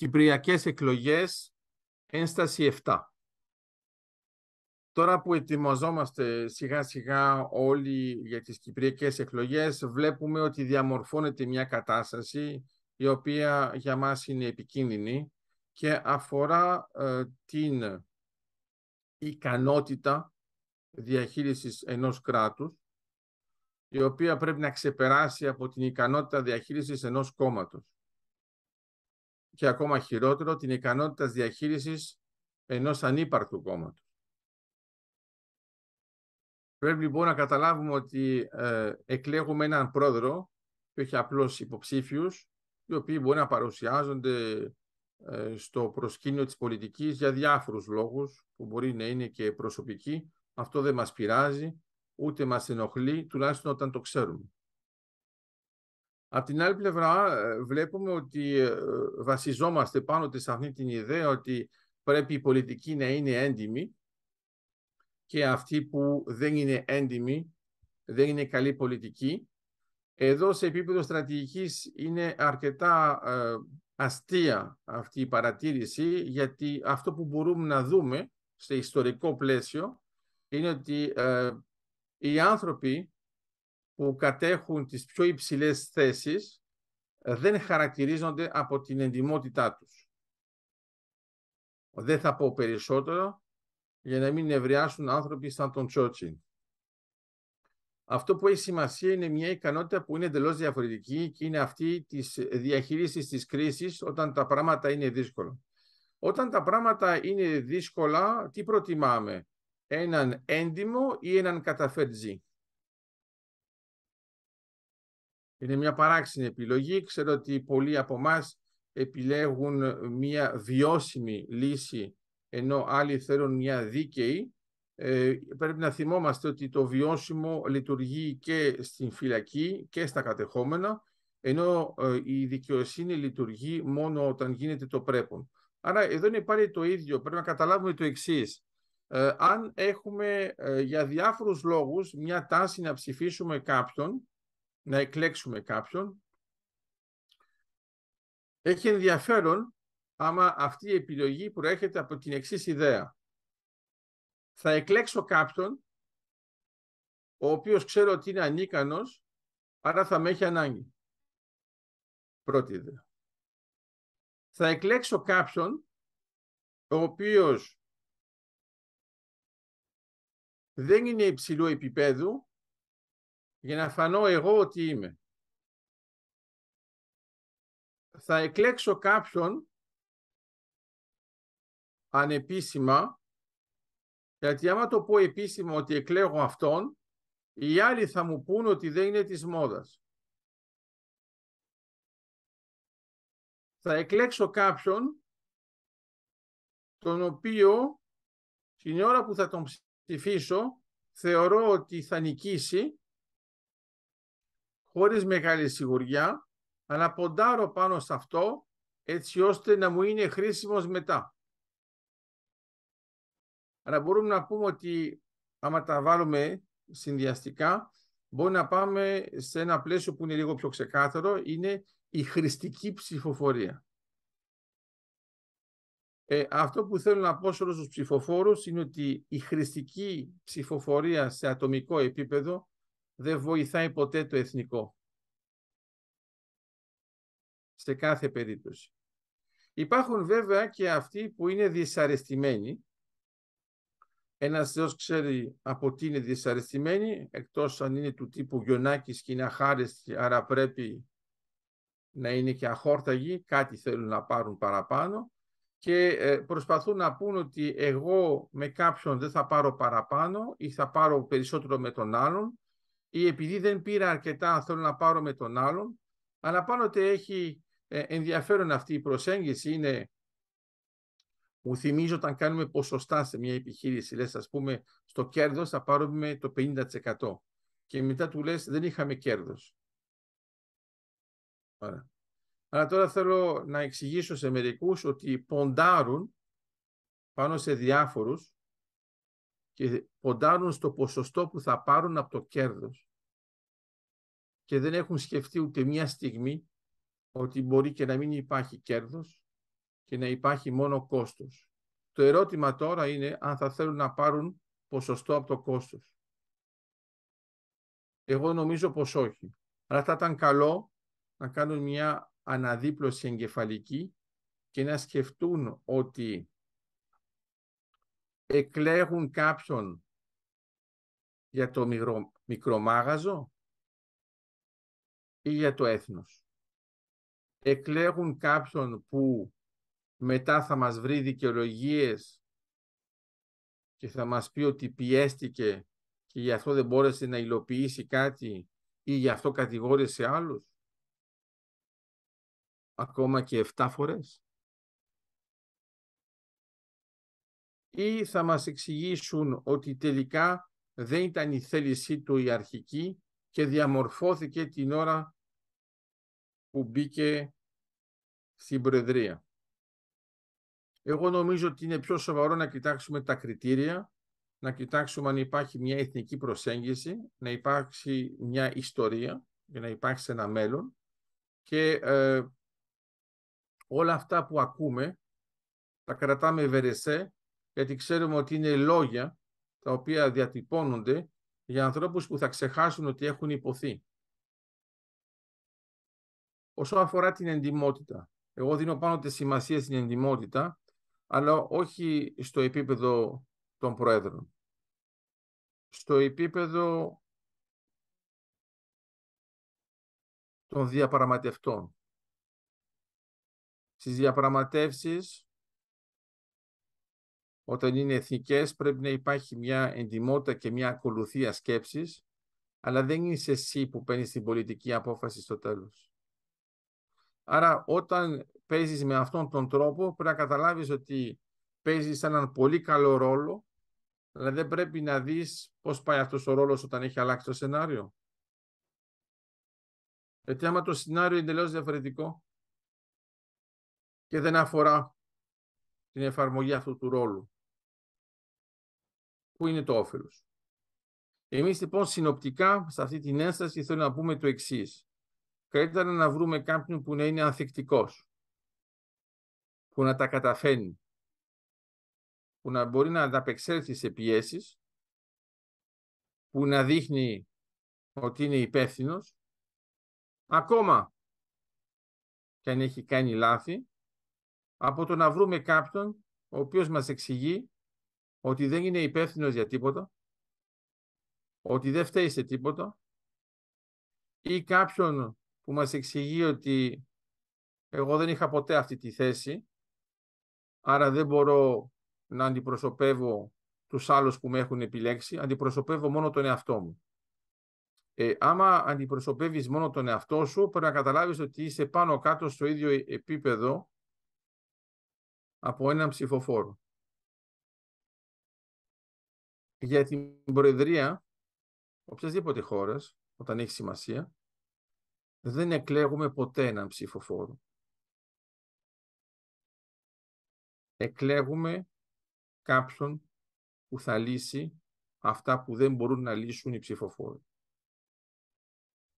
Κυπριακές εκλογές, ένσταση 7. Τώρα που ετοιμαζόμαστε σιγά σιγά όλοι για τις κυπριακές εκλογές, βλέπουμε ότι διαμορφώνεται μια κατάσταση η οποία για μας είναι επικίνδυνη και αφορά ε, την ικανότητα διαχείρισης ενός κράτους, η οποία πρέπει να ξεπεράσει από την ικανότητα διαχείρισης ενός κόμματος και ακόμα χειρότερο την ικανότητα διαχείρισης ενός ανύπαρκτου κόμματος. Πρέπει λοιπόν να καταλάβουμε ότι ε, εκλέγουμε έναν πρόεδρο που έχει απλώς υποψήφιους, οι οποίοι μπορεί να παρουσιάζονται ε, στο προσκήνιο της πολιτικής για διάφορους λόγους που μπορεί να είναι και προσωπικοί. Αυτό δεν μας πειράζει, ούτε μας ενοχλεί, τουλάχιστον όταν το ξέρουμε. Απ' την άλλη πλευρά ε, βλέπουμε ότι ε, βασιζόμαστε πάνω της αυτή την ιδέα ότι πρέπει η πολιτική να είναι έντιμη και αυτοί που δεν είναι έντιμοι, δεν είναι καλή πολιτική. Εδώ σε επίπεδο στρατηγικής είναι αρκετά ε, αστεία αυτή η παρατήρηση γιατί αυτό που μπορούμε να δούμε σε ιστορικό πλαίσιο είναι ότι οι άνθρωποι που κατέχουν τις πιο υψηλές θέσεις ε, δεν χαρακτηρίζονται από την εντιμότητά τους. Δεν θα πω περισσότερο για να μην ευρεάσουν άνθρωποι σαν τον Τσότσιν. Αυτό που έχει σημασία είναι μια ικανότητα που είναι εντελώς διαφορετική και είναι αυτή της διαχείρισης της κρίσης όταν τα πράγματα είναι δύσκολα. Όταν τα πράγματα είναι δύσκολα, τι προτιμάμε, έναν έντιμο ή έναν καταφερτζή. Είναι μια παράξενη επιλογή. Ξέρω ότι πολλοί από εμάς επιλέγουν μια βιώσιμη λύση, ενώ άλλοι θέλουν μια δίκαιη. Ε, πρέπει να θυμόμαστε ότι το βιώσιμο λειτουργεί και στην φυλακή και στα κατεχόμενα, ενώ ε, η δικαιοσύνη λειτουργεί μόνο όταν γίνεται το πρέπον. Άρα εδώ είναι πάλι το ίδιο. Πρέπει να καταλάβουμε το εξής. Ε, αν έχουμε για διάφορους λόγους μια τάση να ψηφίσουμε κάποιον, να εκλέξουμε κάποιον. Έχει ενδιαφέρον άμα αυτή η επιλογή προέρχεται από την εξής ιδέα. Θα εκλέξω κάποιον ο οποίος ξέρω ότι είναι ανίκανος, άρα θα με έχει ανάγκη. Πρώτη ιδέα. Θα εκλέξω κάποιον ο οποίος δεν είναι υψηλού επίπεδου, για να φανώ εγώ ότι είμαι. Θα εκλέξω κάποιον ανεπίσημα, γιατί άμα το πω επίσημα ότι εκλέγω αυτόν, οι άλλοι θα μου πούν ότι δεν είναι της μόδας. Θα εκλέξω κάποιον τον οποίο την ώρα που θα τον ψηφίσω θεωρώ ότι θα νικήσει χωρίς μεγάλη σιγουριά, αλλά ποντάρω πάνω σε αυτό έτσι ώστε να μου είναι χρήσιμος μετά. Άρα μπορούμε να πούμε ότι άμα τα βάλουμε συνδυαστικά, μπορεί να πάμε σε ένα πλαίσιο που είναι λίγο πιο ξεκάθαρο, είναι η χρηστική ψηφοφορία. Ε, αυτό που θέλω να πω σε όλους τους ψηφοφόρους είναι ότι η χρηστική ψηφοφορία σε ατομικό επίπεδο δεν βοηθάει ποτέ το εθνικό. Σε κάθε περίπτωση. Υπάρχουν βέβαια και αυτοί που είναι δυσαρεστημένοι. Ένας Θεός ξέρει από τι είναι δυσαρεστημένοι, εκτός αν είναι του τύπου Γιονάκης και είναι αχάριστη, άρα πρέπει να είναι και αχόρταγοι, κάτι θέλουν να πάρουν παραπάνω και ε, προσπαθούν να πούν ότι εγώ με κάποιον δεν θα πάρω παραπάνω ή θα πάρω περισσότερο με τον άλλον ή επειδή δεν πήρα αρκετά θέλω να πάρω με τον άλλον, αλλά πάνω ότι έχει ε, ενδιαφέρον αυτή η προσέγγιση είναι μου θυμίζω όταν κάνουμε ποσοστά σε μια επιχείρηση, λες ας πούμε στο κέρδος θα πάρουμε το 50% και μετά του λες δεν είχαμε κέρδος. Αλλά τώρα θέλω να εξηγήσω σε μερικούς ότι ποντάρουν πάνω σε διάφορους και ποντάρουν στο ποσοστό που θα πάρουν από το κέρδος και δεν έχουν σκεφτεί ούτε μια στιγμή ότι μπορεί και να μην υπάρχει κέρδος και να υπάρχει μόνο κόστος. Το ερώτημα τώρα είναι αν θα θέλουν να πάρουν ποσοστό από το κόστος. Εγώ νομίζω πως όχι. Αλλά θα ήταν καλό να κάνουν μια αναδίπλωση εγκεφαλική και να σκεφτούν ότι εκλέγουν κάποιον για το μικρό, μικρομάγαζο ή για το έθνος. Εκλέγουν κάποιον που μετά θα μας βρει δικαιολογίες και θα μας πει ότι πιέστηκε και γι' αυτό δεν μπόρεσε να υλοποιήσει κάτι ή γι' αυτό κατηγόρησε άλλους. Ακόμα και 7 φορές. ή θα μας εξηγήσουν ότι τελικά δεν ήταν η θέλησή του η αρχική και διαμορφώθηκε την ώρα που μπήκε στην Προεδρία. Εγώ νομίζω ότι είναι πιο σοβαρό να κοιτάξουμε τα κριτήρια, να κοιτάξουμε αν υπάρχει μια εθνική προσέγγιση, να υπάρξει μια ιστορία και να υπάρξει ένα μέλλον και ε, όλα αυτά που ακούμε τα κρατάμε βερεσέ γιατί ξέρουμε ότι είναι λόγια τα οποία διατυπώνονται για ανθρώπους που θα ξεχάσουν ότι έχουν υποθεί. Όσο αφορά την εντιμότητα, εγώ δίνω πάνω τη σημασία στην εντιμότητα, αλλά όχι στο επίπεδο των Προέδρων. Στο επίπεδο των διαπραγματευτών. Στις διαπραγματεύσεις όταν είναι εθνικές πρέπει να υπάρχει μια εντυμότητα και μια ακολουθία σκέψης, αλλά δεν είσαι εσύ που παίρνεις την πολιτική απόφαση στο τέλος. Άρα όταν παίζεις με αυτόν τον τρόπο πρέπει να καταλάβεις ότι παίζεις έναν πολύ καλό ρόλο, αλλά δεν πρέπει να δεις πώς πάει αυτός ο ρόλος όταν έχει αλλάξει το σενάριο. Γιατί άμα το σενάριο είναι τελείως διαφορετικό και δεν αφορά την εφαρμογή αυτού του ρόλου που είναι το όφελος. Εμείς λοιπόν συνοπτικά σε αυτή την ένσταση θέλω να πούμε το εξής. Καλύτερα να βρούμε κάποιον που να είναι ανθεκτικός, που να τα καταφέρνει, που να μπορεί να ανταπεξέλθει σε πιέσεις, που να δείχνει ότι είναι υπεύθυνος, ακόμα και αν έχει κάνει λάθη, από το να βρούμε κάποιον ο οποίος μας εξηγεί ότι δεν είναι υπεύθυνος για τίποτα, ότι δεν φταίει σε τίποτα ή κάποιον που μας εξηγεί ότι εγώ δεν είχα ποτέ αυτή τη θέση, άρα δεν μπορώ να αντιπροσωπεύω τους άλλους που με έχουν επιλέξει, αντιπροσωπεύω μόνο τον εαυτό μου. Ε, άμα αντιπροσωπεύεις μόνο τον εαυτό σου, πρέπει να καταλάβεις ότι είσαι πάνω κάτω στο ίδιο επίπεδο από έναν ψηφοφόρο για την Προεδρία οποιασδήποτε χώρας, όταν έχει σημασία, δεν εκλέγουμε ποτέ έναν ψηφοφόρο. Εκλέγουμε κάποιον που θα λύσει αυτά που δεν μπορούν να λύσουν οι ψηφοφόροι.